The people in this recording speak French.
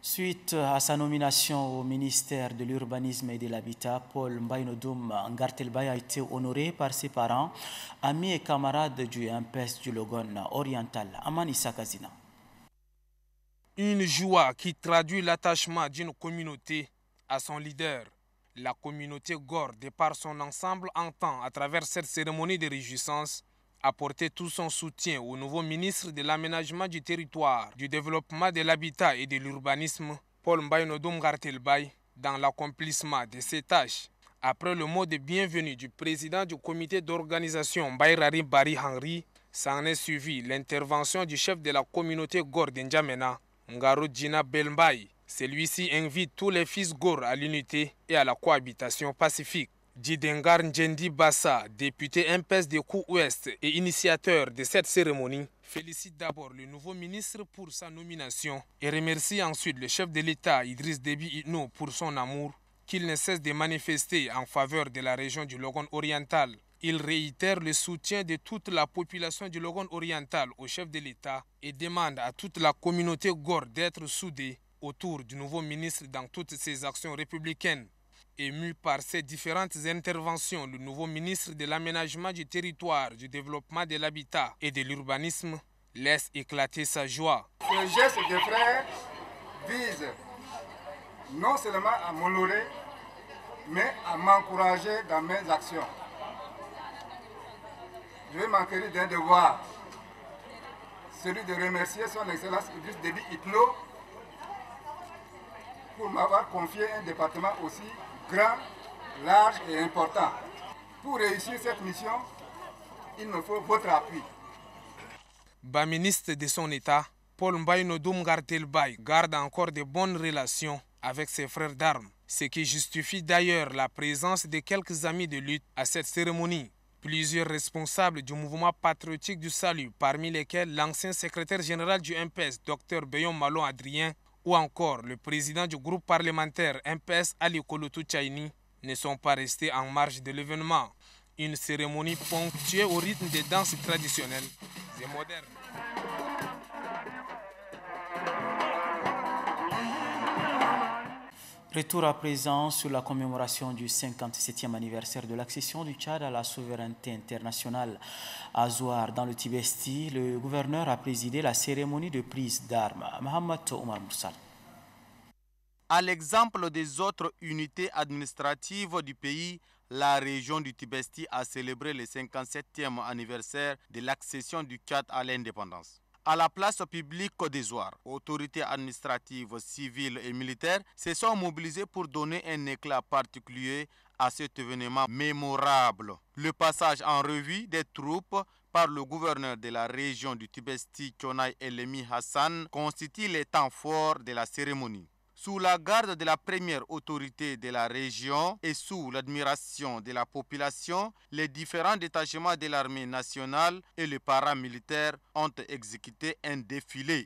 Suite à sa nomination au ministère de l'Urbanisme et de l'Habitat, Paul Mbainodoum Ngartelbay a été honoré par ses parents, amis et camarades du MPS du Logon oriental, Amanissa Kazina. Une joie qui traduit l'attachement d'une communauté à son leader. La communauté Gore, de par son ensemble, entend, à travers cette cérémonie de réjouissance, apporter tout son soutien au nouveau ministre de l'Aménagement du territoire, du développement de l'habitat et de l'urbanisme, Paul Mbaynodum Gartelbay, dans l'accomplissement de ses tâches. Après le mot de bienvenue du président du comité d'organisation Bayrari Bari Henry, s'en est suivi l'intervention du chef de la communauté Gore d'Indjamena, Ngaro Djina Celui-ci invite tous les fils Gore à l'unité et à la cohabitation pacifique. Djidengar Ndjendi Bassa, député MPS de Coup-Ouest et initiateur de cette cérémonie, félicite d'abord le nouveau ministre pour sa nomination et remercie ensuite le chef de l'État Idriss Déby Itno pour son amour qu'il ne cesse de manifester en faveur de la région du Logan oriental. Il réitère le soutien de toute la population du Logan oriental au chef de l'État et demande à toute la communauté gore d'être soudée autour du nouveau ministre dans toutes ses actions républicaines. Ému par ces différentes interventions, le nouveau ministre de l'Aménagement du territoire, du développement de l'habitat et de l'urbanisme laisse éclater sa joie. Ce geste de frères vise non seulement à m'honorer, mais à m'encourager dans mes actions. Je vais m'enquérir d'un devoir, celui de remercier son Excellence Idriss Déby Hitlo avoir confié un département aussi grand, large et important. Pour réussir cette mission, il nous faut votre appui. Bas ministre de son État, Paul Mbaïno Doumgar garde encore de bonnes relations avec ses frères d'armes, ce qui justifie d'ailleurs la présence de quelques amis de lutte à cette cérémonie. Plusieurs responsables du mouvement patriotique du salut, parmi lesquels l'ancien secrétaire général du MPS, Dr Bayon Malon Adrien, ou encore le président du groupe parlementaire MPS Ali Kolutu Chaini ne sont pas restés en marge de l'événement. Une cérémonie ponctuée au rythme des danses traditionnelles et modernes. Retour à présent sur la commémoration du 57e anniversaire de l'accession du Tchad à la souveraineté internationale. À Zouar, dans le Tibesti, le gouverneur a présidé la cérémonie de prise d'armes. Mohamed Omar Moussal. À l'exemple des autres unités administratives du pays, la région du Tibesti a célébré le 57e anniversaire de l'accession du Tchad à l'indépendance à la place publique Côte d'Ivoire. Autorités administratives, civiles et militaires se sont mobilisées pour donner un éclat particulier à cet événement mémorable. Le passage en revue des troupes par le gouverneur de la région du Tibesti, Chonai Elemi Hassan, constitue les temps forts de la cérémonie. Sous la garde de la première autorité de la région et sous l'admiration de la population, les différents détachements de l'armée nationale et les paramilitaires ont exécuté un défilé